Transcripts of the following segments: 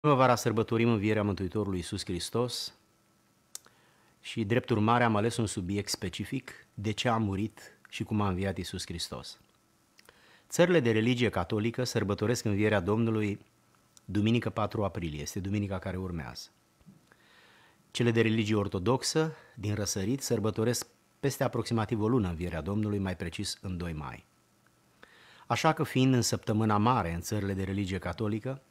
Primăvara sărbătorim învierea Mântuitorului Iisus Hristos și, drept urmare, am ales un subiect specific, de ce a murit și cum a înviat Iisus Hristos. Țările de religie catolică sărbătoresc învierea Domnului duminică 4 aprilie, este duminica care urmează. Cele de religie ortodoxă, din răsărit, sărbătoresc peste aproximativ o lună învierea Domnului, mai precis în 2 mai. Așa că, fiind în săptămâna mare în țările de religie catolică,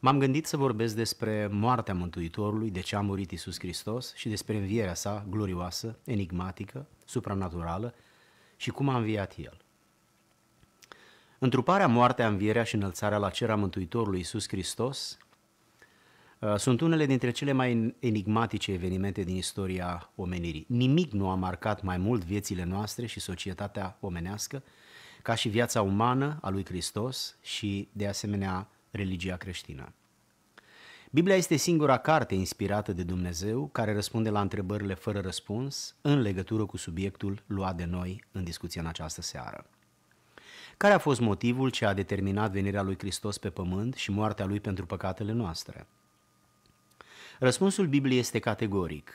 M-am gândit să vorbesc despre moartea Mântuitorului, de ce a murit Isus Hristos și despre învierea sa glorioasă, enigmatică, supranaturală și cum a înviat El. Întruparea, moartea, învierea și înălțarea la cer a Mântuitorului Isus Hristos uh, sunt unele dintre cele mai enigmatice evenimente din istoria omenirii. Nimic nu a marcat mai mult viețile noastre și societatea omenească ca și viața umană a lui Hristos și, de asemenea, religia creștină. Biblia este singura carte inspirată de Dumnezeu care răspunde la întrebările fără răspuns în legătură cu subiectul luat de noi în discuția în această seară. Care a fost motivul ce a determinat venirea lui Hristos pe pământ și moartea lui pentru păcatele noastre? Răspunsul Bibliei este categoric.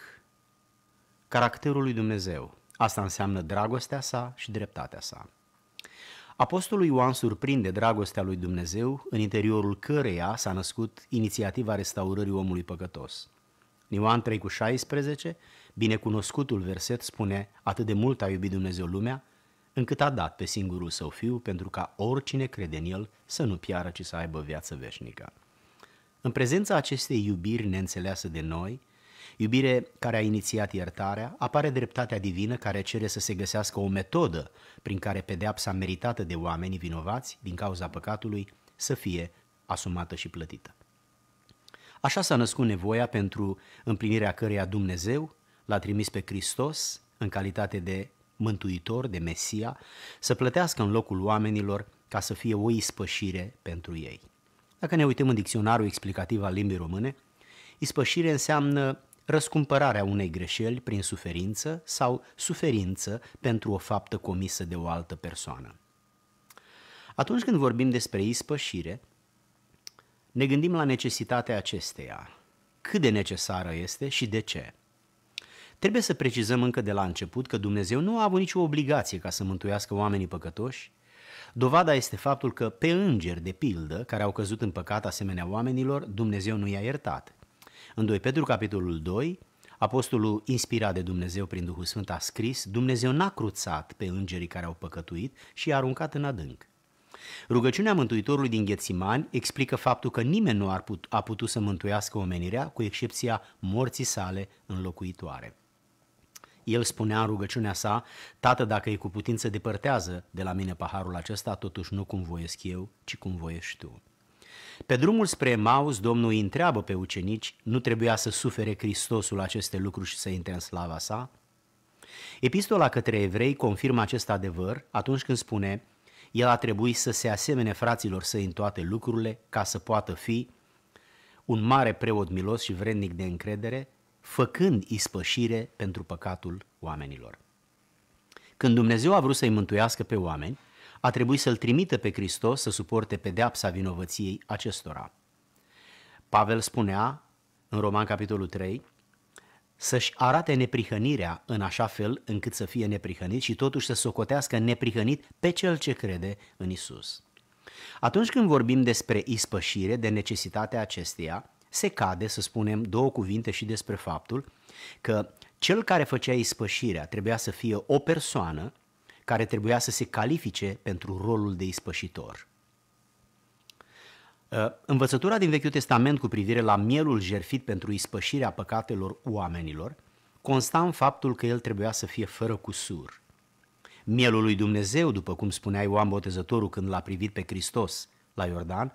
Caracterul lui Dumnezeu. Asta înseamnă dragostea sa și dreptatea sa. Apostolul Ioan surprinde dragostea lui Dumnezeu, în interiorul căreia s-a născut inițiativa restaurării omului păcătos. În Ioan 3 cu 16, binecunoscutul verset spune, atât de mult a iubit Dumnezeu lumea, încât a dat pe singurul său fiu pentru ca oricine crede în el să nu piară, ci să aibă viață veșnică. În prezența acestei iubiri neînțeleasă de noi, Iubire care a inițiat iertarea, apare dreptatea divină care cere să se găsească o metodă prin care pedeapsa meritată de oamenii vinovați din cauza păcatului să fie asumată și plătită. Așa s-a născut nevoia pentru împlinirea căreia Dumnezeu l-a trimis pe Hristos în calitate de mântuitor, de Mesia, să plătească în locul oamenilor ca să fie o ispășire pentru ei. Dacă ne uităm în dicționarul explicativ al limbii române, ispășire înseamnă răscumpărarea unei greșeli prin suferință sau suferință pentru o faptă comisă de o altă persoană. Atunci când vorbim despre ispășire, ne gândim la necesitatea acesteia, cât de necesară este și de ce. Trebuie să precizăm încă de la început că Dumnezeu nu a avut nicio obligație ca să mântuiască oamenii păcătoși. Dovada este faptul că pe îngeri, de pildă, care au căzut în păcat asemenea oamenilor, Dumnezeu nu i-a iertat. În 2 Petru, capitolul 2, apostolul inspirat de Dumnezeu prin Duhul Sfânt a scris, Dumnezeu n-a cruțat pe îngerii care au păcătuit și i-a aruncat în adânc. Rugăciunea Mântuitorului din Ghețimani explică faptul că nimeni nu ar put, a putut să mântuiască omenirea, cu excepția morții sale înlocuitoare. El spunea în rugăciunea sa, Tată, dacă e cu putință, depărtează de la mine paharul acesta, totuși nu cum voiesc eu, ci cum voiești tu. Pe drumul spre Maus, Domnul îi întreabă pe ucenici, nu trebuia să sufere Hristosul aceste lucruri și să intre în slava sa? Epistola către evrei confirmă acest adevăr atunci când spune, el a trebuit să se asemene fraților săi în toate lucrurile ca să poată fi un mare preot milos și vrednic de încredere, făcând ispășire pentru păcatul oamenilor. Când Dumnezeu a vrut să-i mântuiască pe oameni, a trebuit să-l trimită pe Hristos să suporte pedeapsa vinovăției acestora. Pavel spunea în Roman capitolul 3 să-și arate neprihănirea în așa fel încât să fie neprihănit și totuși să socotească neprihănit pe cel ce crede în Isus. Atunci când vorbim despre ispășire, de necesitatea acesteia, se cade să spunem două cuvinte și despre faptul că cel care făcea ispășirea trebuia să fie o persoană care trebuia să se califice pentru rolul de ispășitor. Uh, învățătura din Vechiul Testament cu privire la mielul jerfit pentru ispășirea păcatelor oamenilor consta în faptul că el trebuia să fie fără cusur. Mielul lui Dumnezeu, după cum spunea Ioan Botezătorul când l-a privit pe Hristos la Iordan,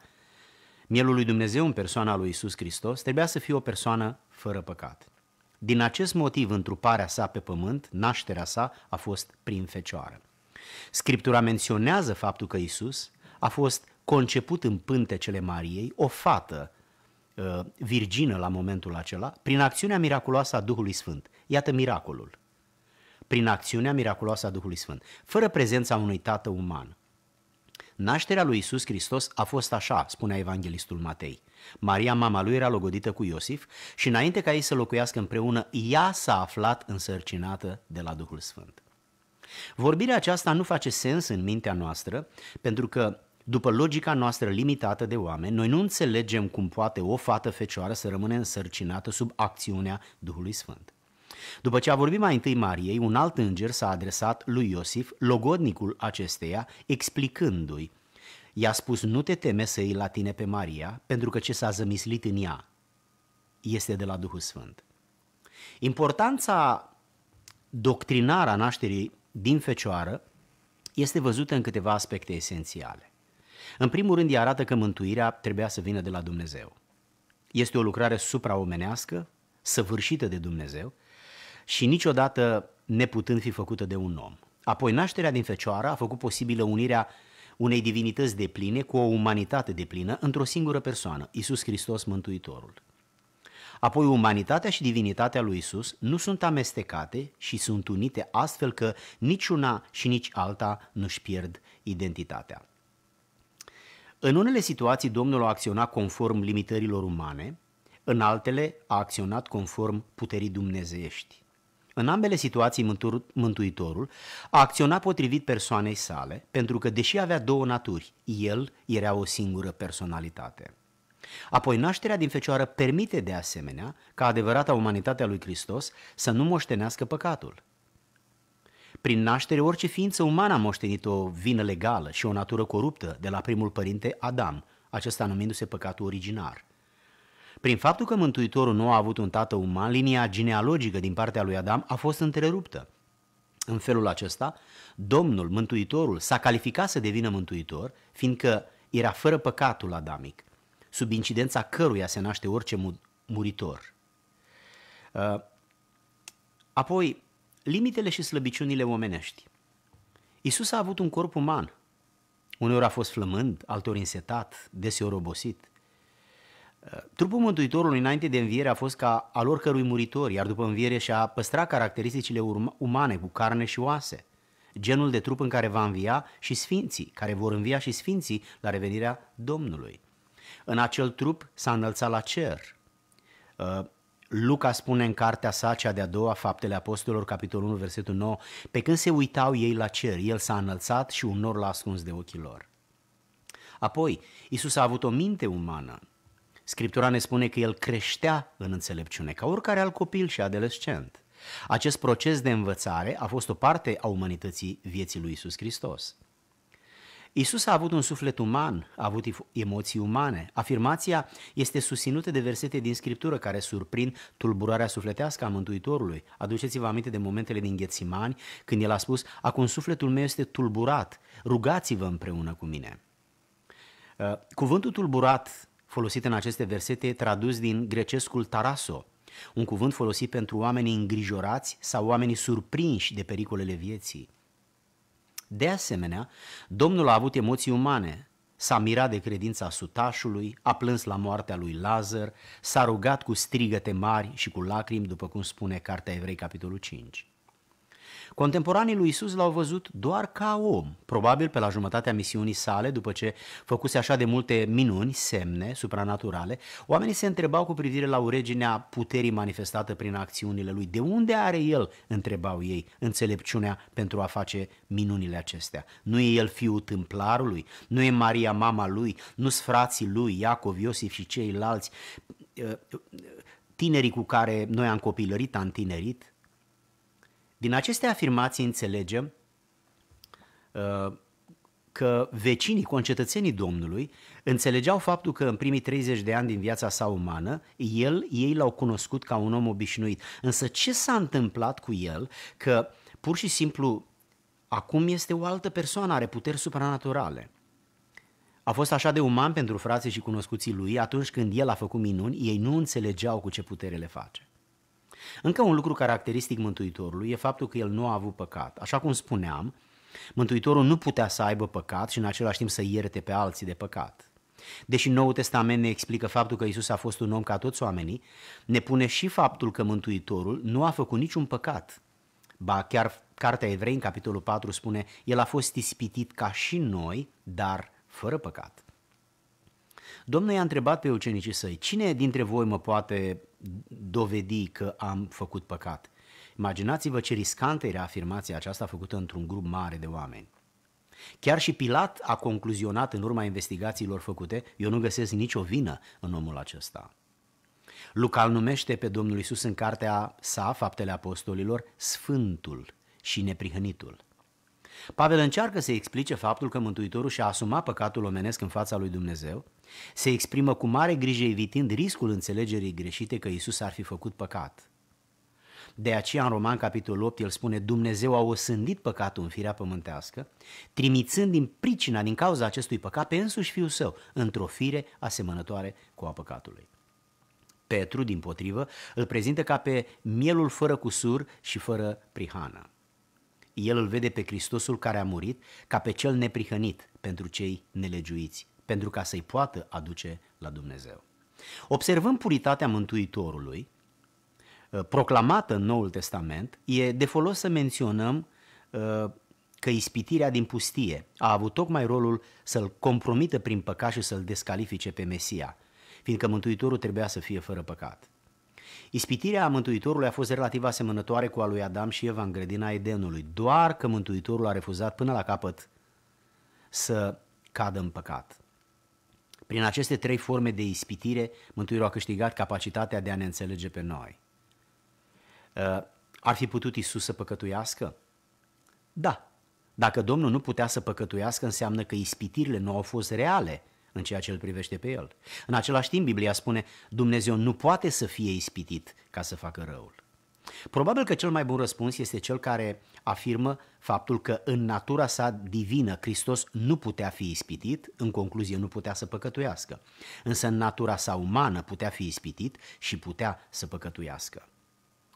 mielul lui Dumnezeu în persoana lui Isus Hristos trebuia să fie o persoană fără păcat. Din acest motiv, întruparea sa pe pământ, nașterea sa a fost prin fecioară. Scriptura menționează faptul că Isus a fost conceput în pântecele Mariei, o fată uh, virgină la momentul acela, prin acțiunea miraculoasă a Duhului Sfânt. Iată miracolul. Prin acțiunea miraculoasă a Duhului Sfânt, fără prezența unui tată uman. Nașterea lui Isus Hristos a fost așa, spunea evanghelistul Matei. Maria, mama lui, era logodită cu Iosif și înainte ca ei să locuiască împreună, ea s-a aflat însărcinată de la Duhul Sfânt. Vorbirea aceasta nu face sens în mintea noastră, pentru că după logica noastră limitată de oameni, noi nu înțelegem cum poate o fată fecioară să rămâne însărcinată sub acțiunea Duhului Sfânt. După ce a vorbit mai întâi Mariei, un alt înger s-a adresat lui Iosif, logodnicul acesteia, explicându-i. I-a spus, nu te teme să iei la tine pe Maria, pentru că ce s-a zămislit în ea este de la Duhul Sfânt. Importanța doctrinară a nașterii din fecioară este văzută în câteva aspecte esențiale. În primul rând, ea arată că mântuirea trebuia să vină de la Dumnezeu. Este o lucrare supraomenească, săvârșită de Dumnezeu și niciodată neputând fi făcută de un om. Apoi, nașterea din fecioară a făcut posibilă unirea unei divinități depline cu o umanitate deplină într-o singură persoană, Isus Hristos Mântuitorul. Apoi umanitatea și divinitatea lui Isus nu sunt amestecate și sunt unite astfel că nici una și nici alta nu își pierd identitatea. În unele situații Domnul a acționat conform limitărilor umane, în altele a acționat conform puterii dumnezeiești. În ambele situații, Mântuitorul a acționat potrivit persoanei sale, pentru că, deși avea două naturi, el era o singură personalitate. Apoi nașterea din fecioară permite de asemenea ca adevărata umanitate a lui Hristos să nu moștenească păcatul. Prin naștere, orice ființă umană a moștenit o vină legală și o natură coruptă de la primul părinte Adam, acesta numindu-se păcatul originar. Prin faptul că Mântuitorul nu a avut un tată uman, linia genealogică din partea lui Adam a fost întreruptă. În felul acesta, Domnul, Mântuitorul, s-a calificat să devină Mântuitor, fiindcă era fără păcatul adamic sub incidența căruia se naște orice muritor. Uh, apoi, limitele și slăbiciunile omenești. Isus a avut un corp uman. Uneori a fost flămând, alteori însetat, deseori obosit. Uh, trupul Mântuitorului înainte de înviere a fost ca al oricărui muritor, iar după înviere și-a păstrat caracteristicile umane cu carne și oase, genul de trup în care va învia și sfinții, care vor învia și sfinții la revenirea Domnului. În acel trup s-a înălțat la cer. Uh, Luca spune în cartea sa, cea de-a doua, Faptele Apostolilor, capitolul 1, versetul 9, pe când se uitau ei la cer, el s-a înălțat și un nor l-a ascuns de ochii lor. Apoi, Isus a avut o minte umană. Scriptura ne spune că el creștea în înțelepciune, ca oricare alt copil și adolescent. Acest proces de învățare a fost o parte a umanității vieții lui Isus Hristos. Isus a avut un suflet uman, a avut emoții umane. Afirmația este susținută de versete din Scriptură care surprind tulburarea sufletească a Mântuitorului. Aduceți-vă aminte de momentele din Ghețimani când el a spus, acum sufletul meu este tulburat, rugați-vă împreună cu mine. Uh, cuvântul tulburat folosit în aceste versete tradus din grecescul taraso, un cuvânt folosit pentru oamenii îngrijorați sau oamenii surprinși de pericolele vieții. De asemenea, Domnul a avut emoții umane, s-a mirat de credința sutașului, a plâns la moartea lui Lazar, s-a rugat cu strigăte mari și cu lacrimi, după cum spune Cartea Evrei, capitolul 5. Contemporanii lui Isus l-au văzut doar ca om, probabil pe la jumătatea misiunii sale, după ce făcuse așa de multe minuni, semne supranaturale, oamenii se întrebau cu privire la originea puterii manifestată prin acțiunile lui. De unde are el, întrebau ei, înțelepciunea pentru a face minunile acestea? Nu e el fiul templarului? Nu e Maria mama lui? nu sunt frații lui, Iacov, Iosif și ceilalți? Ă, ă, tinerii cu care noi am copilărit, am tinerit, din aceste afirmații înțelegem uh, că vecinii, concetățenii Domnului, înțelegeau faptul că în primii 30 de ani din viața sa umană, el, ei l-au cunoscut ca un om obișnuit. Însă ce s-a întâmplat cu el că pur și simplu acum este o altă persoană, are puteri supranaturale. A fost așa de uman pentru frații și cunoscuții lui atunci când el a făcut minuni, ei nu înțelegeau cu ce putere le face. Încă un lucru caracteristic Mântuitorului e faptul că el nu a avut păcat. Așa cum spuneam, Mântuitorul nu putea să aibă păcat și în același timp să ierte pe alții de păcat. Deși Noul Testament ne explică faptul că Isus a fost un om ca toți oamenii, ne pune și faptul că Mântuitorul nu a făcut niciun păcat. Ba chiar Cartea Evrei, în capitolul 4, spune, El a fost ispitit ca și noi, dar fără păcat. Domnul i-a întrebat pe ucenicii săi, cine dintre voi mă poate dovedi că am făcut păcat. Imaginați-vă ce riscantă era afirmația aceasta făcută într-un grup mare de oameni. Chiar și Pilat a concluzionat în urma investigațiilor făcute, eu nu găsesc nicio vină în omul acesta. Luca îl numește pe Domnul Isus în cartea sa, Faptele Apostolilor, Sfântul și Neprihănitul. Pavel încearcă să explice faptul că Mântuitorul și-a asumat păcatul omenesc în fața lui Dumnezeu, se exprimă cu mare grijă evitând riscul înțelegerii greșite că Isus ar fi făcut păcat. De aceea în Roman capitolul 8 el spune Dumnezeu a osândit păcatul în firea pământească, trimițând din pricina, din cauza acestui păcat pe însuși fiul său, într-o fire asemănătoare cu a păcatului. Petru, din potrivă, îl prezintă ca pe mielul fără cusur și fără prihană. El îl vede pe Hristosul care a murit ca pe cel neprihănit pentru cei nelegiuiți, pentru ca să-i poată aduce la Dumnezeu. Observăm puritatea Mântuitorului, uh, proclamată în Noul Testament, e de folos să menționăm uh, că ispitirea din pustie a avut tocmai rolul să-l compromită prin păcat și să-l descalifice pe Mesia, fiindcă Mântuitorul trebuia să fie fără păcat. Ispitirea Mântuitorului a fost relativ asemănătoare cu a lui Adam și Eva în grădina Edenului, doar că Mântuitorul a refuzat până la capăt să cadă în păcat. Prin aceste trei forme de ispitire, Mântuirul a câștigat capacitatea de a ne înțelege pe noi. Uh, ar fi putut Isus să păcătuiască? Da. Dacă Domnul nu putea să păcătuiască, înseamnă că ispitirile nu au fost reale în ceea ce îl privește pe el. În același timp, Biblia spune, Dumnezeu nu poate să fie ispitit ca să facă răul. Probabil că cel mai bun răspuns este cel care afirmă faptul că în natura sa divină Hristos nu putea fi ispitit, în concluzie nu putea să păcătuiască, însă în natura sa umană putea fi ispitit și putea să păcătuiască.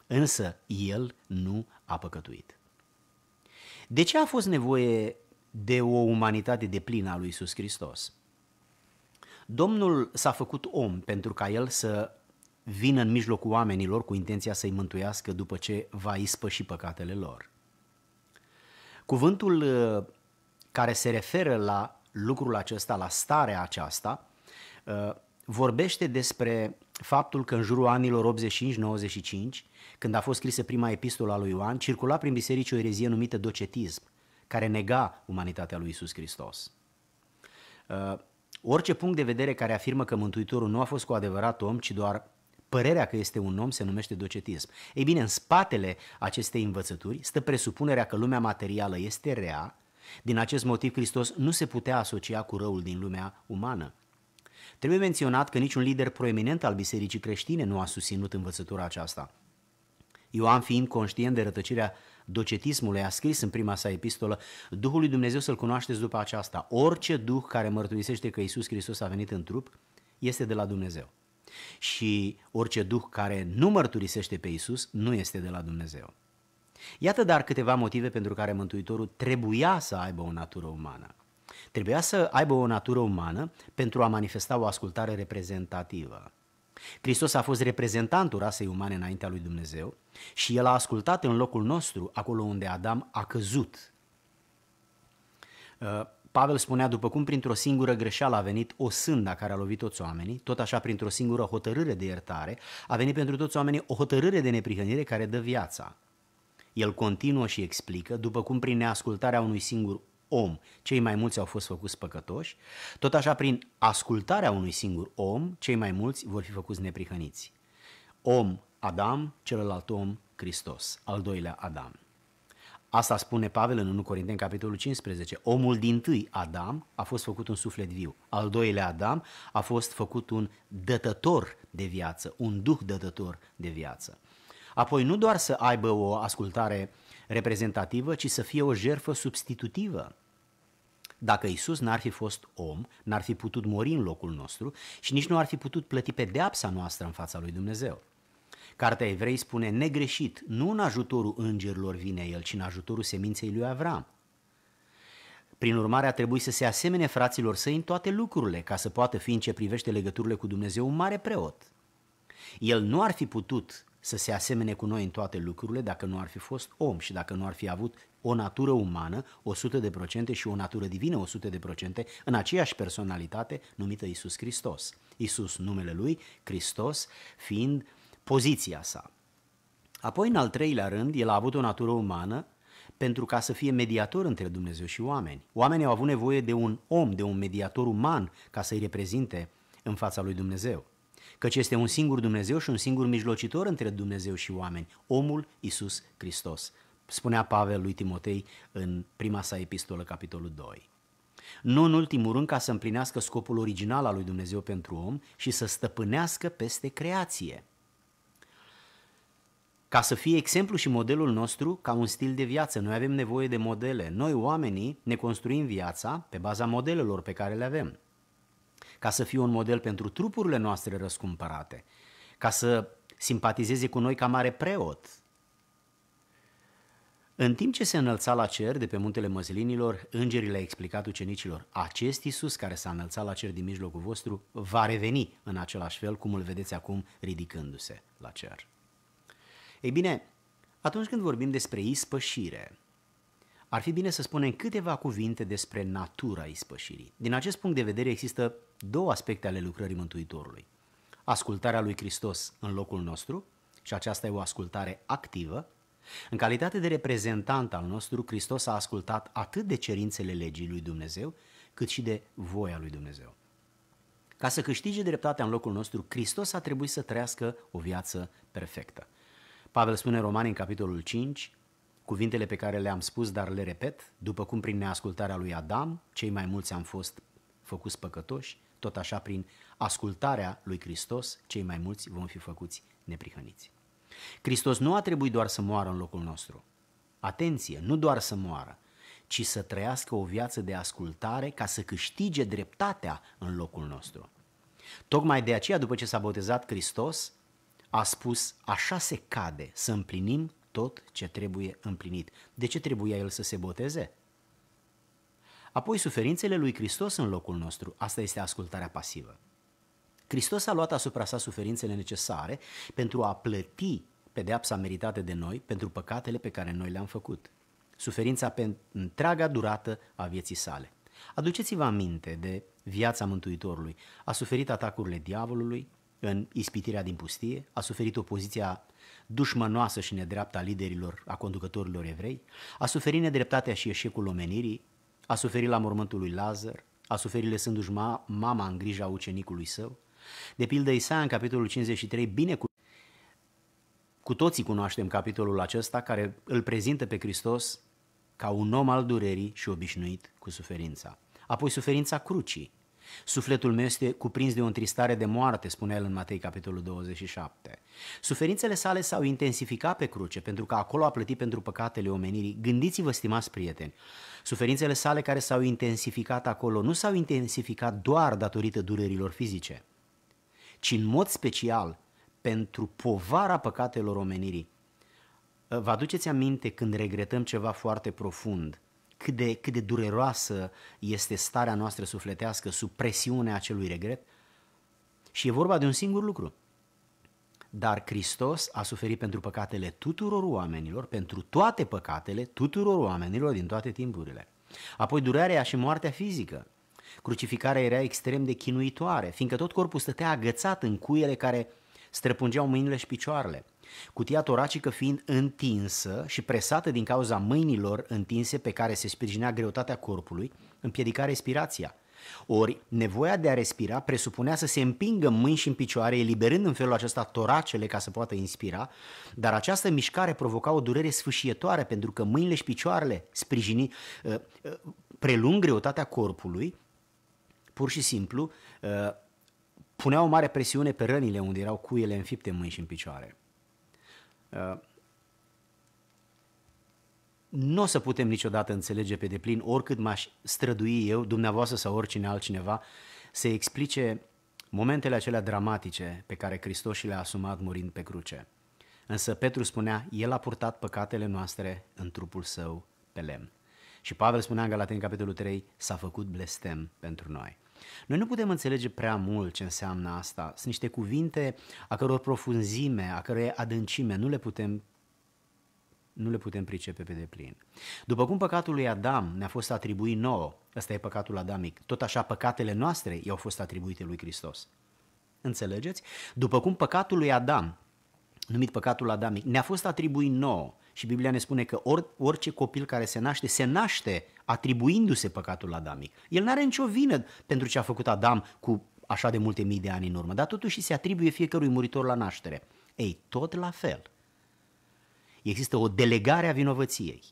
Însă el nu a păcătuit. De ce a fost nevoie de o umanitate de plină a lui Iisus Hristos? Domnul s-a făcut om pentru ca el să vin în mijlocul oamenilor cu intenția să-i mântuiască după ce va ispăși păcatele lor. Cuvântul uh, care se referă la lucrul acesta, la starea aceasta, uh, vorbește despre faptul că în jurul anilor 85-95, când a fost scrisă prima epistola lui Ioan, circula prin biserici o erezie numită docetism, care nega umanitatea lui Isus Hristos. Uh, orice punct de vedere care afirmă că Mântuitorul nu a fost cu adevărat om, ci doar părerea că este un om se numește docetism. Ei bine, în spatele acestei învățături stă presupunerea că lumea materială este rea, din acest motiv Hristos nu se putea asocia cu răul din lumea umană. Trebuie menționat că niciun lider proeminent al bisericii creștine nu a susținut învățătura aceasta. Ioan, fiind conștient de rătăcirea docetismului, a scris în prima sa epistolă, Duhul lui Dumnezeu să-L cunoașteți după aceasta. Orice duh care mărturisește că Isus Hristos a venit în trup este de la Dumnezeu. Și orice duh care nu mărturisește pe Isus nu este de la Dumnezeu. Iată dar câteva motive pentru care Mântuitorul trebuia să aibă o natură umană. Trebuia să aibă o natură umană pentru a manifesta o ascultare reprezentativă. Hristos a fost reprezentantul rasei umane înaintea lui Dumnezeu și el a ascultat în locul nostru, acolo unde Adam a căzut. Uh, Pavel spunea, după cum printr-o singură greșeală a venit o sânda care a lovit toți oamenii, tot așa printr-o singură hotărâre de iertare, a venit pentru toți oamenii o hotărâre de neprihănire care dă viața. El continuă și explică, după cum prin neascultarea unui singur om cei mai mulți au fost făcuți păcătoși, tot așa prin ascultarea unui singur om cei mai mulți vor fi făcuți neprihăniți. Om, Adam, celălalt om, Hristos, al doilea Adam. Asta spune Pavel în 1 Corinteni, capitolul 15. Omul din tâi, Adam, a fost făcut un suflet viu. Al doilea Adam a fost făcut un dătător de viață, un duh dătător de viață. Apoi nu doar să aibă o ascultare reprezentativă, ci să fie o jerfă substitutivă. Dacă Isus n-ar fi fost om, n-ar fi putut mori în locul nostru și nici nu ar fi putut plăti pedeapsa noastră în fața lui Dumnezeu. Cartea Evrei spune negreșit, nu în ajutorul îngerilor vine el, ci în ajutorul seminței lui Avram. Prin urmare, a trebuit să se asemene fraților săi în toate lucrurile, ca să poată fi în ce privește legăturile cu Dumnezeu un mare preot. El nu ar fi putut să se asemene cu noi în toate lucrurile dacă nu ar fi fost om și dacă nu ar fi avut o natură umană 100% și o natură divină 100% în aceeași personalitate numită Isus Hristos. Isus numele lui, Hristos fiind uh, poziția sa. Apoi, în al treilea rând, el a avut o natură umană pentru ca să fie mediator între Dumnezeu și oameni. Oamenii au avut nevoie de un om, de un mediator uman ca să-i reprezinte în fața lui Dumnezeu. Căci este un singur Dumnezeu și un singur mijlocitor între Dumnezeu și oameni, omul Isus Hristos. Spunea Pavel lui Timotei în prima sa epistolă, capitolul 2. Nu în ultimul rând ca să împlinească scopul original al lui Dumnezeu pentru om și să stăpânească peste creație – ca să fie exemplu și modelul nostru ca un stil de viață. Noi avem nevoie de modele. Noi, oamenii, ne construim viața pe baza modelelor pe care le avem. Ca să fie un model pentru trupurile noastre răscumpărate, ca să simpatizeze cu noi ca mare preot. În timp ce se înălța la cer de pe muntele măslinilor, îngerii le-a explicat ucenicilor, acest Iisus care s-a înălțat la cer din mijlocul vostru va reveni în același fel cum îl vedeți acum ridicându-se la cer. Ei bine, atunci când vorbim despre ispășire, ar fi bine să spunem câteva cuvinte despre natura ispășirii. Din acest punct de vedere există două aspecte ale lucrării Mântuitorului. Ascultarea lui Hristos în locul nostru, și aceasta e o ascultare activă, în calitate de reprezentant al nostru, Hristos a ascultat atât de cerințele legii lui Dumnezeu, cât și de voia lui Dumnezeu. Ca să câștige dreptatea în locul nostru, Hristos a trebuit să trăiască o viață perfectă. Pavel spune Romani în capitolul 5, cuvintele pe care le-am spus, dar le repet, după cum prin neascultarea lui Adam, cei mai mulți am fost făcuți păcătoși, tot așa prin ascultarea lui Hristos, cei mai mulți vom fi făcuți neprihăniți. Hristos nu a trebuit doar să moară în locul nostru. Atenție, nu doar să moară, ci să trăiască o viață de ascultare ca să câștige dreptatea în locul nostru. Tocmai de aceea, după ce s-a botezat Hristos, a spus, așa se cade să împlinim tot ce trebuie împlinit. De ce trebuia el să se boteze? Apoi suferințele lui Hristos în locul nostru, asta este ascultarea pasivă. Hristos a luat asupra sa suferințele necesare pentru a plăti pedeapsa meritată de noi pentru păcatele pe care noi le-am făcut. Suferința pe întreaga durată a vieții sale. Aduceți-vă aminte de viața Mântuitorului. A suferit atacurile diavolului, în ispitirea din pustie, a suferit opoziția dușmănoasă și nedreaptă a liderilor, a conducătorilor evrei, a suferit nedreptatea și eșecul omenirii, a suferit la mormântul lui Lazar, a suferit lăsându-și ma- mama în grija ucenicului său. De pildă Isaia în capitolul 53, bine cu cu toții cunoaștem capitolul acesta care îl prezintă pe Hristos ca un om al durerii și obișnuit cu suferința. Apoi suferința crucii, Sufletul meu este cuprins de o întristare de moarte, spune el în Matei capitolul 27. Suferințele sale s-au intensificat pe cruce, pentru că acolo a plătit pentru păcatele omenirii. Gândiți-vă, stimați prieteni, suferințele sale care s-au intensificat acolo nu s-au intensificat doar datorită durerilor fizice, ci în mod special pentru povara păcatelor omenirii. Vă aduceți aminte când regretăm ceva foarte profund – cât de, cât de dureroasă este starea noastră sufletească sub presiunea acelui regret. Și e vorba de un singur lucru. Dar Hristos a suferit pentru păcatele tuturor oamenilor, pentru toate păcatele tuturor oamenilor din toate timpurile. Apoi durerea și moartea fizică. Crucificarea era extrem de chinuitoare, fiindcă tot corpul stătea agățat în cuiele care străpungeau mâinile și picioarele cutia toracică fiind întinsă și presată din cauza mâinilor întinse pe care se sprijinea greutatea corpului, împiedica respirația. Ori, nevoia de a respira presupunea să se împingă mâini și în picioare, eliberând în felul acesta toracele ca să poată inspira, dar această mișcare provoca o durere sfâșietoare pentru că mâinile și picioarele sprijini, uh, uh, prelung greutatea corpului, pur și simplu uh, puneau o mare presiune pe rănile unde erau cuiele înfipte mâini și în picioare nu o să putem niciodată înțelege pe deplin, oricât m-aș strădui eu, dumneavoastră sau oricine altcineva, să explice momentele acelea dramatice pe care Hristos și le-a asumat murind pe cruce. Însă Petru spunea, El a purtat păcatele noastre în trupul său pe lemn. Și Pavel spunea în Galaten, capitolul 3, s-a făcut blestem pentru noi. Noi nu putem înțelege prea mult ce înseamnă asta. Sunt niște cuvinte a căror profunzime, a căror adâncime nu le putem nu le putem pricepe pe deplin. După cum păcatul lui Adam ne-a fost atribuit nouă, ăsta e păcatul adamic, tot așa păcatele noastre i-au fost atribuite lui Hristos. Înțelegeți? După cum păcatul lui Adam, numit păcatul adamic, ne-a fost atribuit nouă, și Biblia ne spune că or, orice copil care se naște, se naște atribuindu-se păcatul adamic. El nu are nicio vină pentru ce a făcut Adam cu așa de multe mii de ani în urmă, dar totuși se atribuie fiecărui muritor la naștere. Ei, tot la fel. Există o delegare a vinovăției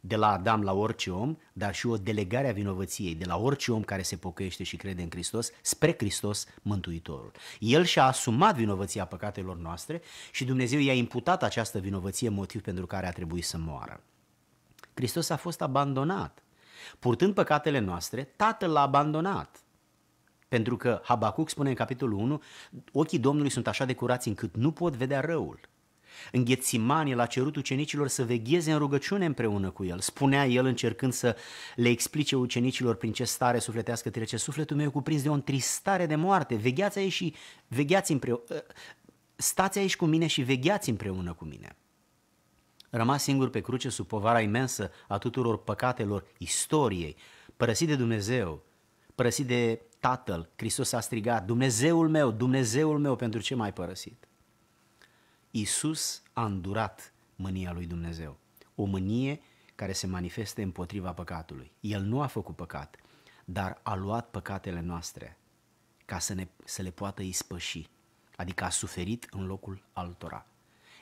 de la Adam la orice om, dar și o delegare a vinovăției de la orice om care se pocăiește și crede în Hristos spre Hristos Mântuitorul. El și-a asumat vinovăția păcatelor noastre și Dumnezeu i-a imputat această vinovăție motiv pentru care a trebuit să moară. Hristos a fost abandonat. Purtând păcatele noastre, Tatăl l-a abandonat. Pentru că Habacuc spune în capitolul 1, ochii Domnului sunt așa de curați încât nu pot vedea răul. În Ghețiman, l-a cerut ucenicilor să vegheze în rugăciune împreună cu el. Spunea el încercând să le explice ucenicilor prin ce stare sufletească trece sufletul meu cuprins de o întristare de moarte. Vegheați aici și vegheați împreună. Ă, stați aici cu mine și vegheați împreună cu mine. Rămas singur pe cruce sub povara imensă a tuturor păcatelor istoriei, părăsit de Dumnezeu, părăsit de Tatăl, Hristos a strigat, Dumnezeul meu, Dumnezeul meu, pentru ce m-ai părăsit? Isus a îndurat mânia lui Dumnezeu. O mânie care se manifeste împotriva păcatului. El nu a făcut păcat, dar a luat păcatele noastre ca să, ne, să le poată ispăși, adică a suferit în locul altora.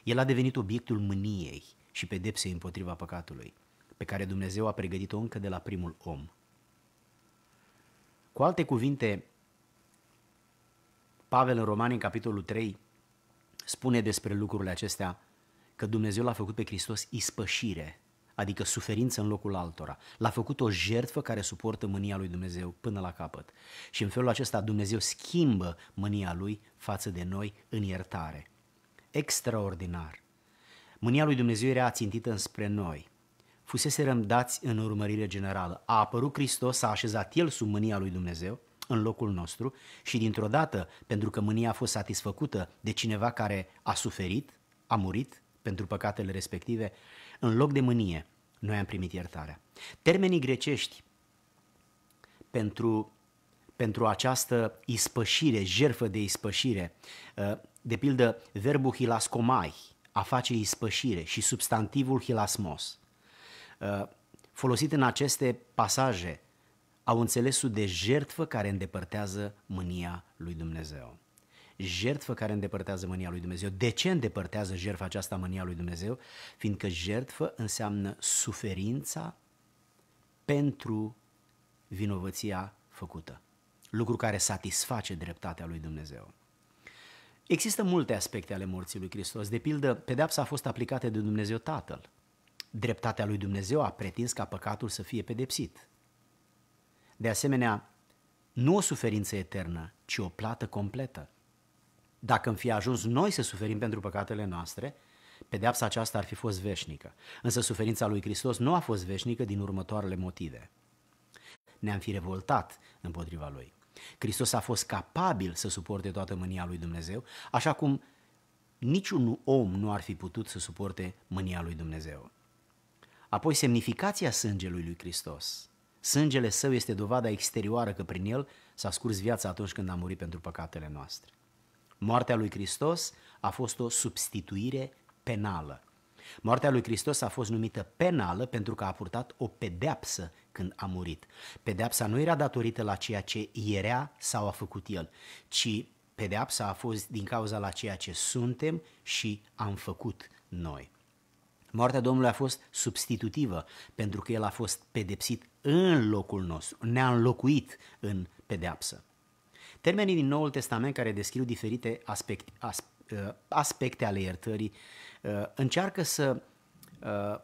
El a devenit obiectul mâniei și pedepsei împotriva păcatului, pe care Dumnezeu a pregătit-o încă de la primul om. Cu alte cuvinte, Pavel în Romani, în capitolul 3, spune despre lucrurile acestea că Dumnezeu l-a făcut pe Hristos ispășire, adică suferință în locul altora. L-a făcut o jertfă care suportă mânia lui Dumnezeu până la capăt. Și în felul acesta Dumnezeu schimbă mânia lui față de noi în iertare. Extraordinar! Mânia lui Dumnezeu era țintită înspre noi. Fusese rămdați în urmărire generală. A apărut Hristos, s-a așezat el sub mânia lui Dumnezeu – în locul nostru și dintr-o dată, pentru că mânia a fost satisfăcută de cineva care a suferit, a murit pentru păcatele respective, în loc de mânie, noi am primit iertarea. Termenii grecești pentru, pentru această ispășire, jerfă de ispășire, uh, de pildă verbul hilascomai, a face ispășire și substantivul hilasmos, uh, folosit în aceste pasaje au înțelesul de jertfă care îndepărtează mânia lui Dumnezeu. Jertfă care îndepărtează mânia lui Dumnezeu. De ce îndepărtează jertfa aceasta mânia lui Dumnezeu? Fiindcă jertfă înseamnă suferința pentru vinovăția făcută. Lucru care satisface dreptatea lui Dumnezeu. Există multe aspecte ale morții lui Hristos. De pildă, pedepsa a fost aplicată de Dumnezeu Tatăl. Dreptatea lui Dumnezeu a pretins ca păcatul să fie pedepsit. De asemenea, nu o suferință eternă, ci o plată completă. Dacă îmi fi ajuns noi să suferim pentru păcatele noastre, pedeapsa aceasta ar fi fost veșnică. Însă suferința lui Hristos nu a fost veșnică din următoarele motive. Ne-am fi revoltat împotriva lui. Hristos a fost capabil să suporte toată mânia lui Dumnezeu, așa cum niciun om nu ar fi putut să suporte mânia lui Dumnezeu. Apoi semnificația sângelui lui Hristos – Sângele său este dovada exterioară că prin el s-a scurs viața atunci când a murit pentru păcatele noastre. Moartea lui Hristos a fost o substituire penală. Moartea lui Hristos a fost numită penală pentru că a purtat o pedeapsă când a murit. Pedeapsa nu era datorită la ceea ce era sau a făcut el, ci pedeapsa a fost din cauza la ceea ce suntem și am făcut noi. Moartea Domnului a fost substitutivă, pentru că El a fost pedepsit în locul nostru, ne-a înlocuit în pedeapsă. Termenii din Noul Testament care descriu diferite aspecte, as, uh, aspecte ale iertării uh, încearcă să uh,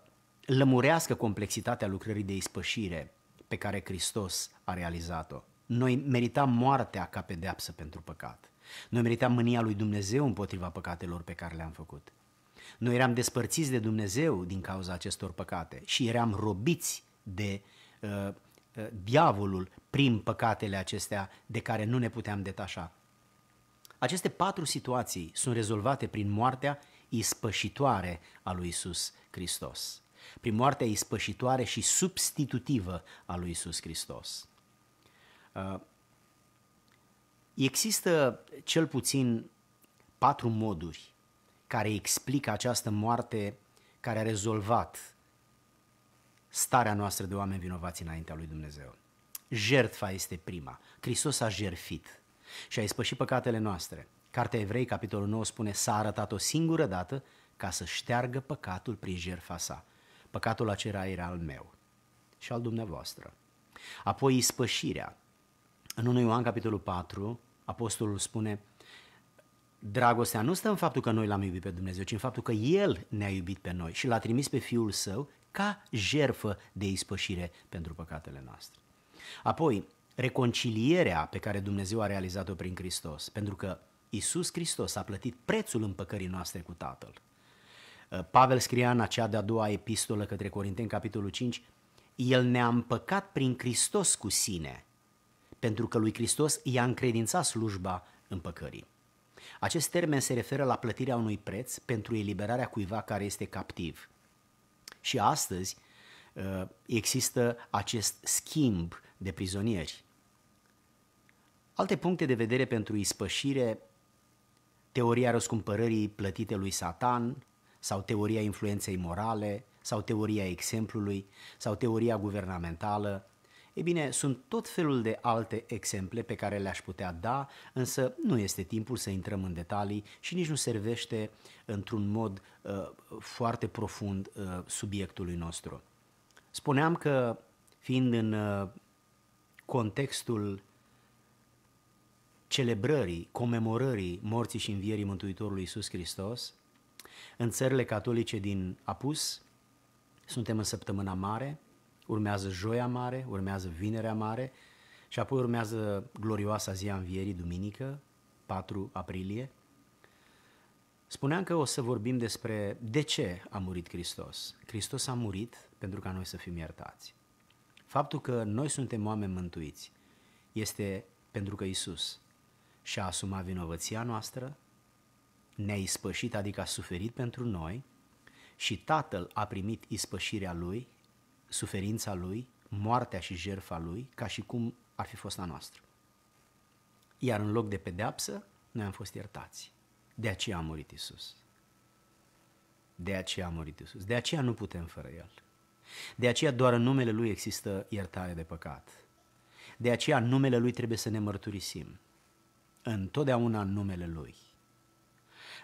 lămurească complexitatea lucrării de ispășire pe care Hristos a realizat-o. Noi meritam moartea ca pedeapsă pentru păcat. Noi meritam mânia lui Dumnezeu împotriva păcatelor pe care le-am făcut. Noi eram despărțiți de Dumnezeu din cauza acestor păcate și eram robiți de uh, uh, diavolul prin păcatele acestea de care nu ne puteam detașa. Aceste patru situații sunt rezolvate prin moartea ispășitoare a lui Isus Hristos. Prin moartea ispășitoare și substitutivă a lui Isus Hristos. Uh, există cel puțin patru moduri care explică această moarte care a rezolvat starea noastră de oameni vinovați înaintea lui Dumnezeu. Jertfa este prima. Hristos a jertfit și a ispășit păcatele noastre. Cartea Evrei, capitolul 9, spune s-a arătat o singură dată ca să șteargă păcatul prin jertfa sa. Păcatul acela era al meu și al dumneavoastră. Apoi ispășirea. În 1 Ioan, capitolul 4, apostolul spune Dragostea nu stă în faptul că noi l-am iubit pe Dumnezeu, ci în faptul că El ne-a iubit pe noi și l-a trimis pe Fiul Său ca jerfă de ispășire pentru păcatele noastre. Apoi, reconcilierea pe care Dumnezeu a realizat-o prin Hristos, pentru că Isus Hristos a plătit prețul împăcării noastre cu Tatăl. Uh, Pavel scria în acea de-a doua epistolă către Corinteni, capitolul 5, El ne-a împăcat prin Hristos cu sine, pentru că lui Hristos i-a încredințat slujba împăcării. Acest termen se referă la plătirea unui preț pentru eliberarea cuiva care este captiv. Și astăzi uh, există acest schimb de prizonieri. Alte puncte de vedere pentru ispășire, teoria răscumpărării plătite lui Satan sau teoria influenței morale, sau teoria exemplului, sau teoria guvernamentală, ei bine, sunt tot felul de alte exemple pe care le-aș putea da, însă nu este timpul să intrăm în detalii și nici nu servește într-un mod uh, foarte profund uh, subiectului nostru. Spuneam că, fiind în uh, contextul celebrării, comemorării morții și învierii Mântuitorului Iisus Hristos, în țările catolice din Apus, suntem în săptămâna mare, urmează Joia Mare, urmează Vinerea Mare și apoi urmează glorioasa zi a învierii, duminică, 4 aprilie. Spuneam că o să vorbim despre de ce a murit Hristos. Hristos a murit pentru ca noi să fim iertați. Faptul că noi suntem oameni mântuiți este pentru că Isus și-a asumat vinovăția noastră, ne-a ispășit, adică a suferit pentru noi și Tatăl a primit ispășirea Lui, suferința lui, moartea și jertfa lui, ca și cum ar fi fost a noastră. Iar în loc de pedeapsă, noi am fost iertați. De aceea a murit Isus. De aceea a murit Isus. De aceea nu putem fără El. De aceea doar în numele Lui există iertare de păcat. De aceea în numele Lui trebuie să ne mărturisim. Întotdeauna în numele Lui.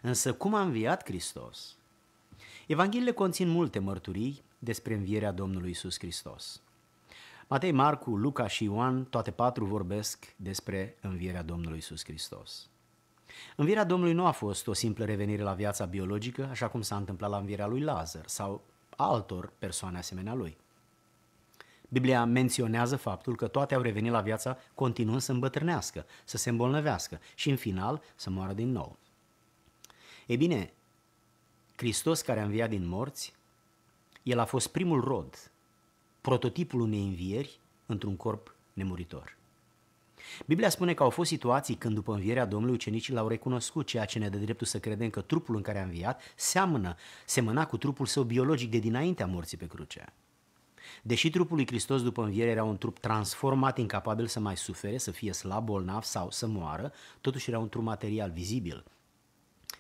Însă cum a înviat Hristos? Evanghelile conțin multe mărturii despre învierea Domnului Isus Hristos. Matei, Marcu, Luca și Ioan, toate patru vorbesc despre învierea Domnului Isus Hristos. Învierea Domnului nu a fost o simplă revenire la viața biologică, așa cum s-a întâmplat la învierea lui Lazar sau altor persoane asemenea lui. Biblia menționează faptul că toate au revenit la viața continuând să îmbătrânească, să se îmbolnăvească și în final să moară din nou. Ei bine, Hristos care a înviat din morți el a fost primul rod, prototipul unei învieri într-un corp nemuritor. Biblia spune că au fost situații când după învierea Domnului ucenicii l-au recunoscut, ceea ce ne dă dreptul să credem că trupul în care a înviat seamănă, semăna cu trupul său biologic de dinaintea morții pe cruce. Deși trupul lui Hristos după înviere era un trup transformat, incapabil să mai sufere, să fie slab, bolnav sau să moară, totuși era un trup material, vizibil –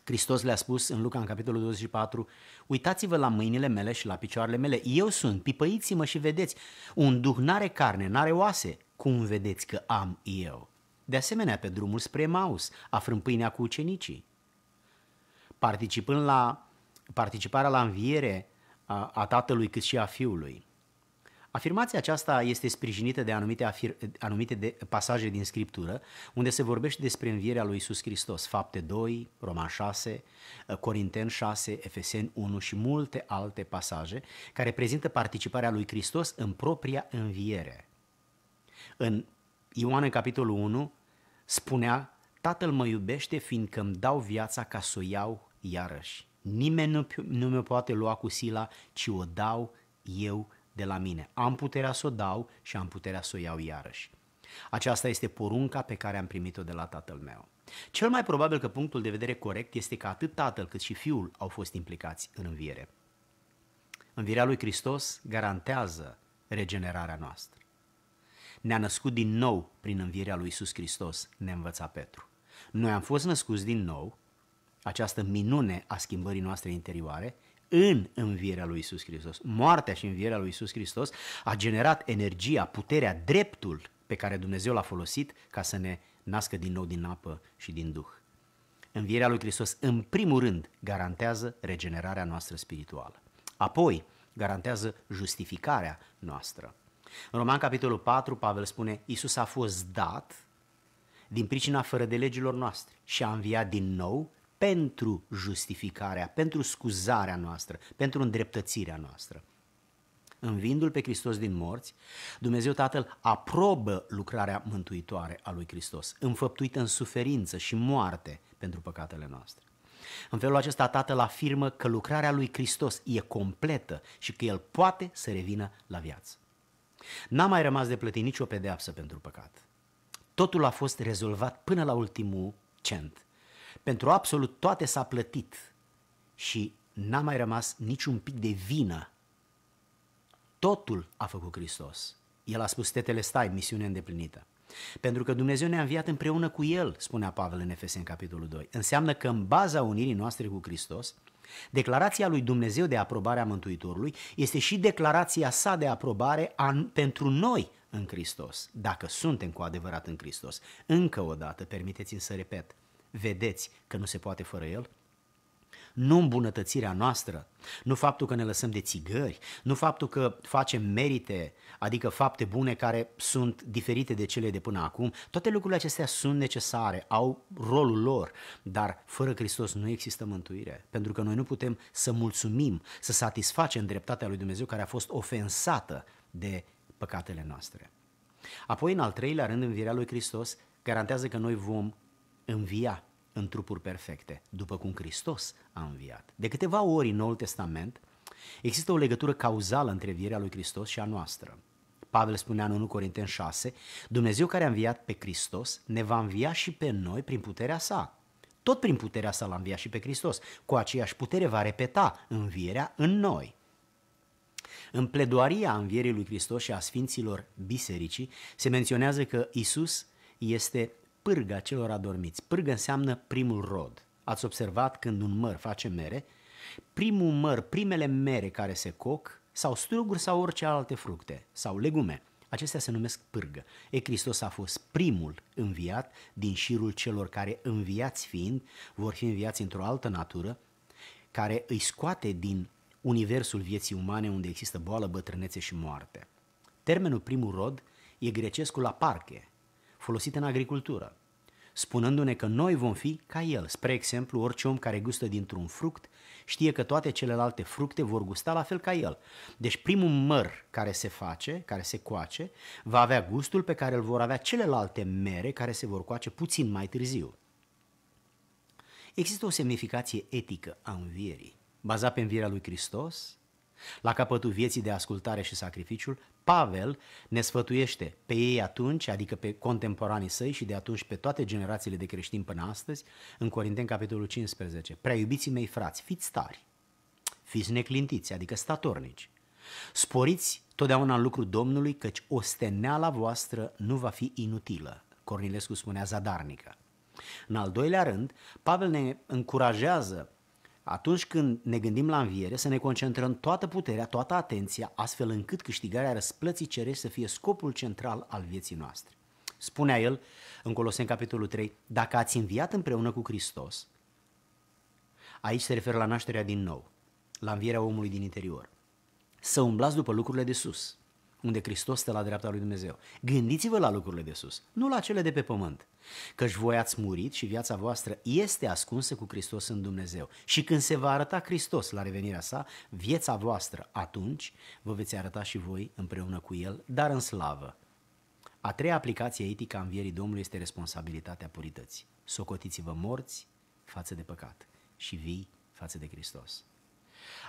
Hristos le-a spus în Luca, în capitolul 24, uitați-vă la mâinile mele și la picioarele mele, eu sunt, pipăiți-mă și vedeți, un duh n-are carne, n-are oase, cum vedeți că am eu? De asemenea, pe drumul spre Maus, aflând pâinea cu ucenicii. Participând la participarea la înviere a, a tatălui cât și a fiului. Afirmația aceasta este sprijinită de anumite, afir- anumite de pasaje din Scriptură, unde se vorbește despre învierea lui Isus Hristos, Fapte 2, Roman 6, Corinten 6, Efeseni 1 și multe alte pasaje care prezintă participarea lui Hristos în propria înviere. În Ioan, în capitolul 1, spunea, Tatăl mă iubește fiindcă îmi dau viața ca să o iau iarăși. Nimeni nu, nu mi-o poate lua cu sila, ci o dau eu de la mine. Am puterea să o dau și am puterea să o iau iarăși. Aceasta este porunca pe care am primit-o de la tatăl meu. Cel mai probabil că punctul de vedere corect este că atât tatăl cât și fiul au fost implicați în înviere. Învierea lui Hristos garantează regenerarea noastră. Ne-a născut din nou prin învierea lui Iisus Hristos, ne învăța Petru. Noi am fost născuți din nou, această minune a schimbării noastre interioare, în învierea lui Isus Hristos. Moartea și învierea lui Isus Hristos a generat energia, puterea, dreptul pe care Dumnezeu l-a folosit ca să ne nască din nou din apă și din Duh. Învierea lui Hristos, în primul rând, garantează regenerarea noastră spirituală. Apoi, garantează justificarea noastră. În Roman, capitolul 4, Pavel spune, Iisus a fost dat din pricina fără de legilor noastre și a înviat din nou pentru justificarea, pentru scuzarea noastră, pentru îndreptățirea noastră. Învindu-L pe Hristos din morți, Dumnezeu Tatăl aprobă lucrarea mântuitoare a lui Hristos, înfăptuită în suferință și moarte pentru păcatele noastre. În felul acesta, Tatăl afirmă că lucrarea lui Hristos e completă și că El poate să revină la viață. N-a mai rămas de plătit nicio pedeapsă pentru păcat. Totul a fost rezolvat până la ultimul cent. Pentru absolut toate s-a plătit și n-a mai rămas niciun pic de vină. Totul a făcut Hristos. El a spus, tetele stai, misiune îndeplinită. Pentru că Dumnezeu ne-a înviat împreună cu El, spunea Pavel în în capitolul 2. Înseamnă că în baza unirii noastre cu Hristos, declarația lui Dumnezeu de aprobare a Mântuitorului este și declarația sa de aprobare a, pentru noi în Hristos, dacă suntem cu adevărat în Hristos. Încă o dată, permiteți-mi să repet, vedeți că nu se poate fără el? Nu îmbunătățirea noastră, nu faptul că ne lăsăm de țigări, nu faptul că facem merite, adică fapte bune care sunt diferite de cele de până acum, toate lucrurile acestea sunt necesare, au rolul lor, dar fără Hristos nu există mântuire, pentru că noi nu putem să mulțumim, să satisfacem dreptatea lui Dumnezeu care a fost ofensată de păcatele noastre. Apoi, în al treilea rând, învierea lui Hristos garantează că noi vom învia în trupuri perfecte, după cum Hristos a înviat. De câteva ori în Noul Testament există o legătură cauzală între vierea lui Hristos și a noastră. Pavel spunea în 1 Corinteni 6, Dumnezeu care a înviat pe Hristos ne va învia și pe noi prin puterea sa. Tot prin puterea sa l-a înviat și pe Hristos. Cu aceeași putere va repeta învierea în noi. În pledoaria învierii lui Hristos și a Sfinților Bisericii se menționează că Isus este pârga celor adormiți. Pârgă înseamnă primul rod. Ați observat când un măr face mere, primul măr, primele mere care se coc, sau struguri sau orice alte fructe, sau legume. Acestea se numesc pârgă. E, Hristos a fost primul înviat din șirul celor care, înviați fiind, vor fi înviați într-o altă natură, care îi scoate din universul vieții umane unde există boală, bătrânețe și moarte. Termenul primul rod e grecescul aparche, folosite în agricultură, spunându-ne că noi vom fi ca el. Spre exemplu, orice om care gustă dintr-un fruct știe că toate celelalte fructe vor gusta la fel ca el. Deci primul măr care se face, care se coace, va avea gustul pe care îl vor avea celelalte mere care se vor coace puțin mai târziu. Există o semnificație etică a învierii, bazată pe învierea lui Hristos, la capătul vieții de ascultare și sacrificiul, Pavel ne sfătuiește pe ei atunci, adică pe contemporanii săi și de atunci pe toate generațiile de creștini până astăzi, în Corinteni capitolul 15. Prea iubiții mei frați, fiți tari, fiți neclintiți, adică statornici. Sporiți totdeauna în lucru Domnului, căci osteneala voastră nu va fi inutilă. Cornilescu spunea zadarnică. În al doilea rând, Pavel ne încurajează atunci când ne gândim la înviere, să ne concentrăm toată puterea, toată atenția, astfel încât câștigarea răsplății cerești să fie scopul central al vieții noastre. Spunea el în Coloseni capitolul 3, dacă ați înviat împreună cu Hristos, aici se referă la nașterea din nou, la învierea omului din interior, să umblați după lucrurile de sus, unde Hristos stă la dreapta lui Dumnezeu. Gândiți-vă la lucrurile de sus, nu la cele de pe pământ. Căci voi ați murit și viața voastră este ascunsă cu Hristos în Dumnezeu. Și când se va arăta Hristos la revenirea sa, viața voastră, atunci vă veți arăta și voi împreună cu El, dar în slavă. A treia aplicație etică a învierii Domnului este responsabilitatea purității. Socotiți-vă morți față de păcat și vii față de Hristos.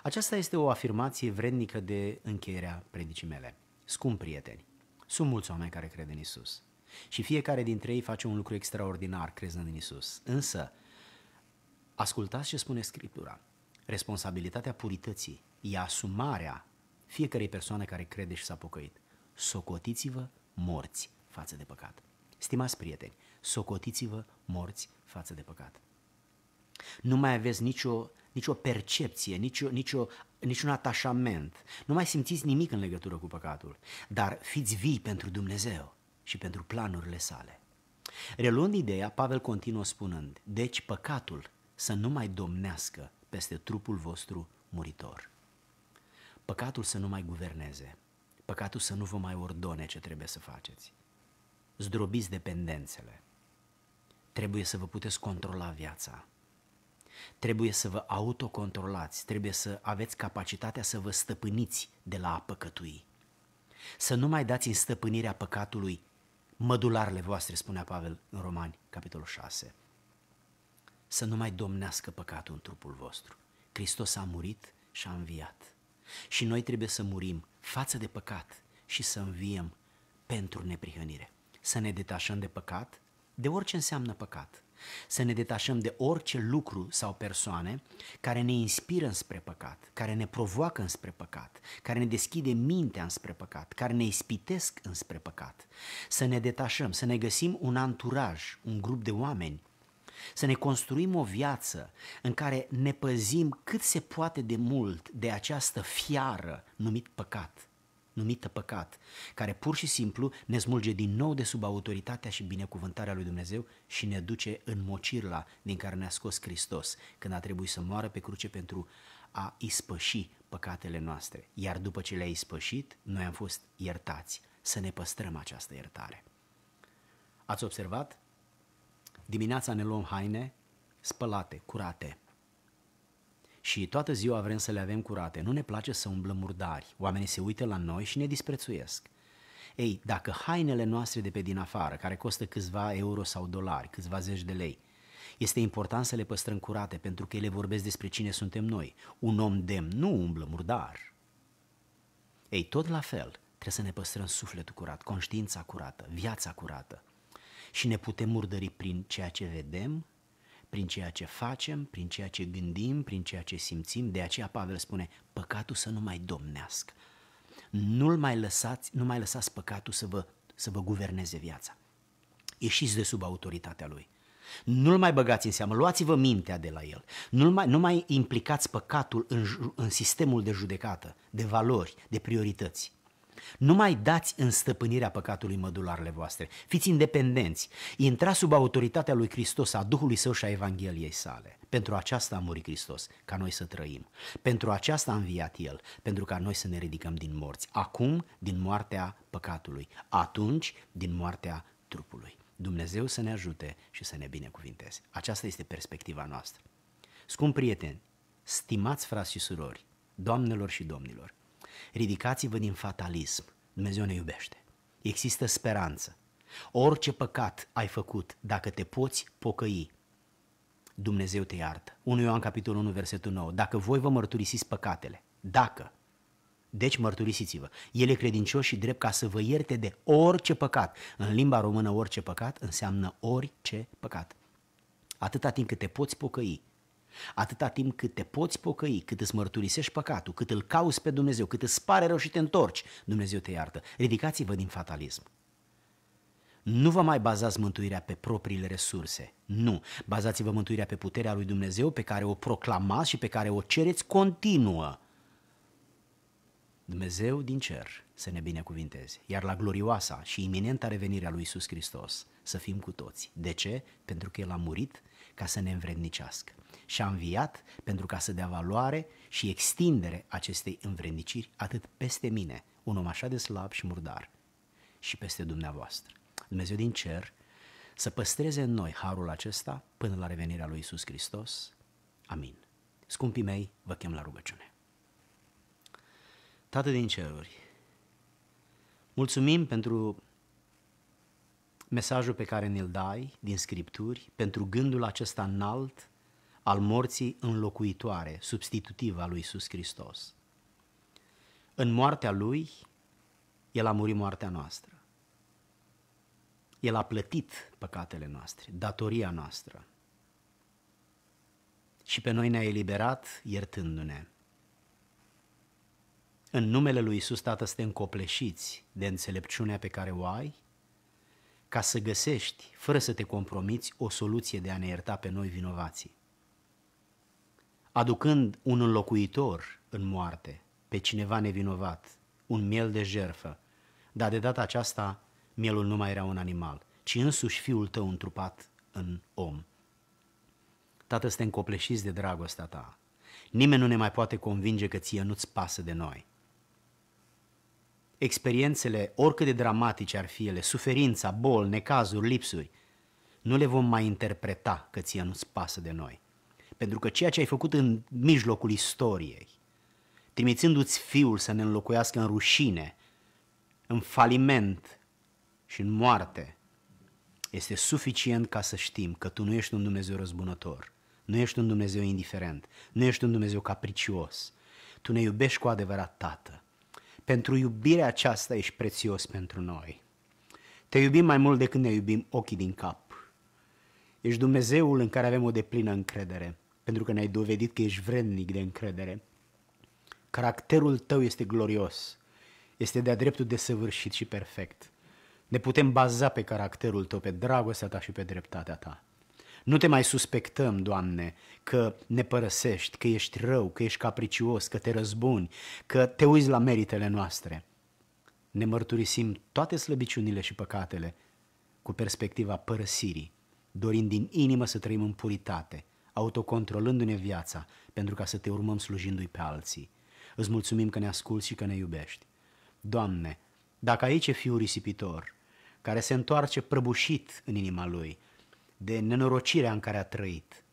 Aceasta este o afirmație vrednică de încheierea predicii mele. Scump prieteni, sunt mulți oameni care cred în Isus și fiecare dintre ei face un lucru extraordinar crezând în Isus. Însă, ascultați ce spune Scriptura. Responsabilitatea purității e asumarea fiecarei persoane care crede și s-a pocăit. Socotiți-vă morți față de păcat. Stimați prieteni, socotiți-vă morți față de păcat. Nu mai aveți nicio, nicio percepție, nicio, nicio niciun atașament, nu mai simțiți nimic în legătură cu păcatul, dar fiți vii pentru Dumnezeu și pentru planurile sale. Reluând ideea, Pavel continuă spunând, deci păcatul să nu mai domnească peste trupul vostru muritor. Păcatul să nu mai guverneze, păcatul să nu vă mai ordone ce trebuie să faceți. Zdrobiți dependențele. Trebuie să vă puteți controla viața Trebuie să vă autocontrolați, trebuie să aveți capacitatea să vă stăpâniți de la a păcătui. Să nu mai dați în stăpânirea păcatului mădularele voastre, spunea Pavel în Romani, capitolul 6. Să nu mai domnească păcatul în trupul vostru. Hristos a murit și a înviat. Și noi trebuie să murim față de păcat și să înviem pentru neprihănire. Să ne detașăm de păcat, de orice înseamnă păcat – să ne detașăm de orice lucru sau persoane care ne inspiră spre păcat, care ne provoacă spre păcat, care ne deschide mintea spre păcat, care ne ispitesc spre păcat. Să ne detașăm, să ne găsim un anturaj, un grup de oameni să ne construim o viață în care ne păzim cât se poate de mult de această fiară numit păcat numită păcat, care pur și simplu ne smulge din nou de sub autoritatea și binecuvântarea lui Dumnezeu și ne duce în mocirla din care ne-a scos Hristos, când a trebuit să moară pe cruce pentru a ispăși păcatele noastre. Iar după ce le-a ispășit, noi am fost iertați. Să ne păstrăm această iertare. Ați observat? Dimineața ne luăm haine spălate, curate, și toată ziua vrem să le avem curate. Nu ne place să umblăm murdari. Oamenii se uită la noi și ne disprețuiesc. Ei, dacă hainele noastre de pe din afară, care costă câțiva euro sau dolari, câțiva zeci de lei, este important să le păstrăm curate pentru că ele vorbesc despre cine suntem noi. Un om demn nu umblă murdar. Ei, tot la fel, trebuie să ne păstrăm sufletul curat, conștiința curată, viața curată. Și ne putem murdări prin ceea ce vedem, prin ceea ce facem, prin ceea ce gândim, prin ceea ce simțim. De aceea Pavel spune, păcatul să nu mai domnească. Nu-l mai lăsați, nu mai lăsați păcatul să vă, să vă guverneze viața. Ieșiți de sub autoritatea lui. Nu-l mai băgați în seamă, luați-vă mintea de la el. Nu mai, nu mai implicați păcatul în, în sistemul de judecată, de valori, de priorități. Nu mai dați în stăpânirea păcatului mădularele voastre. Fiți independenți. Intra sub autoritatea lui Hristos, a Duhului Său și a Evangheliei sale. Pentru aceasta a murit Hristos, ca noi să trăim. Pentru aceasta a înviat El, pentru ca noi să ne ridicăm din morți. Acum, din moartea păcatului. Atunci, din moartea trupului. Dumnezeu să ne ajute și să ne binecuvinteze. Aceasta este perspectiva noastră. Scump prieteni, stimați frați și surori, doamnelor și domnilor, Ridicați-vă din fatalism. Dumnezeu ne iubește. Există speranță. Orice păcat ai făcut, dacă te poți pocăi, Dumnezeu te iartă. 1 Ioan capitolul 1, versetul 9. Dacă voi vă mărturisiți păcatele, dacă, deci mărturisiți-vă. El e credincios și drept ca să vă ierte de orice păcat. În limba română orice păcat înseamnă orice păcat. Atâta timp cât te poți pocăi, Atâta timp cât te poți pocăi, cât îți mărturisești păcatul, cât îl cauți pe Dumnezeu, cât îți pare rău și te întorci, Dumnezeu te iartă. Ridicați-vă din fatalism. Nu vă mai bazați mântuirea pe propriile resurse. Nu. Bazați-vă mântuirea pe puterea lui Dumnezeu pe care o proclamați și pe care o cereți continuă. Dumnezeu din cer să ne binecuvinteze, iar la glorioasa și iminenta revenire a lui Isus Hristos să fim cu toți. De ce? Pentru că El a murit ca să ne învrednicească. Și a înviat pentru ca să dea valoare și extindere acestei învredniciri atât peste mine, un om așa de slab și murdar, și peste dumneavoastră. Dumnezeu din cer să păstreze în noi harul acesta până la revenirea lui Isus Hristos. Amin. Scumpii mei, vă chem la rugăciune. Tată din ceruri, mulțumim pentru mesajul pe care ne-l dai din Scripturi pentru gândul acesta înalt al morții înlocuitoare, substitutivă a lui Iisus Hristos. În moartea lui, el a murit moartea noastră. El a plătit păcatele noastre, datoria noastră. Și pe noi ne-a eliberat iertându-ne. În numele lui Iisus, Tată, suntem copleșiți de înțelepciunea pe care o ai ca să găsești, fără să te compromiți, o soluție de a ne ierta pe noi vinovații. Aducând un înlocuitor în moarte, pe cineva nevinovat, un miel de jerfă, dar de data aceasta mielul nu mai era un animal, ci însuși fiul tău întrupat în om. Tată, suntem copleșiți de dragostea ta. Nimeni nu ne mai poate convinge că ție nu-ți pasă de noi – experiențele, oricât de dramatice ar fi ele, suferința, bol, necazuri, lipsuri, nu le vom mai interpreta că ție nu-ți pasă de noi. Pentru că ceea ce ai făcut în mijlocul istoriei, trimițându-ți fiul să ne înlocuiască în rușine, în faliment și în moarte, este suficient ca să știm că tu nu ești un Dumnezeu răzbunător, nu ești un Dumnezeu indiferent, nu ești un Dumnezeu capricios. Tu ne iubești cu adevărat, Tată, pentru iubirea aceasta ești prețios pentru noi. Te iubim mai mult decât ne iubim ochii din cap. Ești Dumnezeul în care avem o deplină încredere, pentru că ne-ai dovedit că ești vrednic de încredere. Caracterul tău este glorios, este de-a dreptul desăvârșit și perfect. Ne putem baza pe caracterul tău, pe dragostea ta și pe dreptatea ta. Nu te mai suspectăm, Doamne, că ne părăsești, că ești rău, că ești capricios, că te răzbuni, că te uiți la meritele noastre. Ne mărturisim toate slăbiciunile și păcatele cu perspectiva părăsirii, dorind din inimă să trăim în puritate, autocontrolându-ne viața pentru ca să te urmăm slujindu-i pe alții. Îți mulțumim că ne asculți și că ne iubești. Doamne, dacă aici e fiul risipitor, care se întoarce prăbușit în inima lui, de nenorocirea în care a trăit,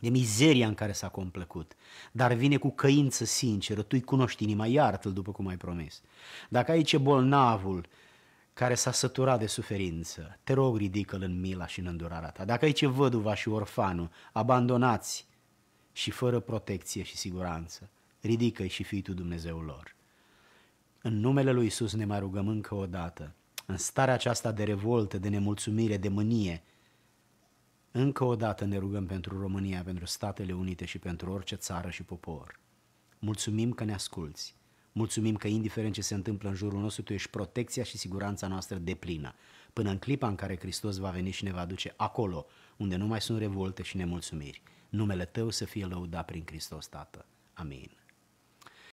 de mizeria în care s-a complăcut, dar vine cu căință sinceră, tu-i cunoști inima, iartă-l după cum ai promis. Dacă aici e bolnavul care s-a săturat de suferință, te rog ridică-l în mila și în îndurarea ta. Dacă aici e văduva și orfanul, abandonați și fără protecție și siguranță, ridică-i și fii tu Dumnezeul lor. În numele lui Isus ne mai rugăm încă o dată, în starea aceasta de revoltă, de nemulțumire, de mânie, încă o dată ne rugăm pentru România, pentru Statele Unite și pentru orice țară și popor. Mulțumim că ne asculți. Mulțumim că, indiferent ce se întâmplă în jurul nostru, tu ești protecția și siguranța noastră deplină, până în clipa în care Hristos va veni și ne va duce acolo, unde nu mai sunt revolte și nemulțumiri. Numele Tău să fie lăudat prin Hristos, Tată. Amin.